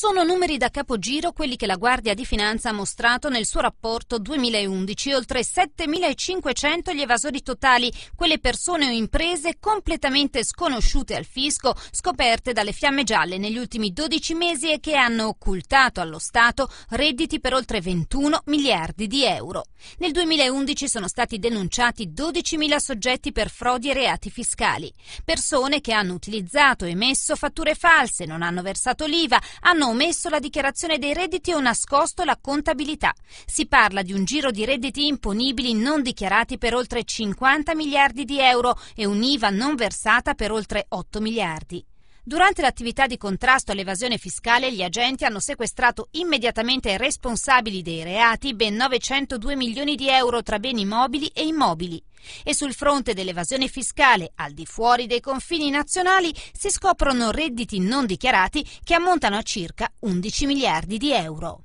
Sono numeri da capogiro quelli che la Guardia di Finanza ha mostrato nel suo rapporto 2011, oltre 7.500 gli evasori totali, quelle persone o imprese completamente sconosciute al fisco, scoperte dalle fiamme gialle negli ultimi 12 mesi e che hanno occultato allo Stato redditi per oltre 21 miliardi di euro. Nel 2011 sono stati denunciati 12.000 soggetti per frodi e reati fiscali, persone che hanno utilizzato e emesso fatture false, non hanno versato l'IVA, hanno omesso la dichiarazione dei redditi o nascosto la contabilità. Si parla di un giro di redditi imponibili non dichiarati per oltre 50 miliardi di euro e un'IVA non versata per oltre 8 miliardi. Durante l'attività di contrasto all'evasione fiscale gli agenti hanno sequestrato immediatamente ai responsabili dei reati ben 902 milioni di euro tra beni mobili e immobili. E sul fronte dell'evasione fiscale, al di fuori dei confini nazionali, si scoprono redditi non dichiarati che ammontano a circa 11 miliardi di euro.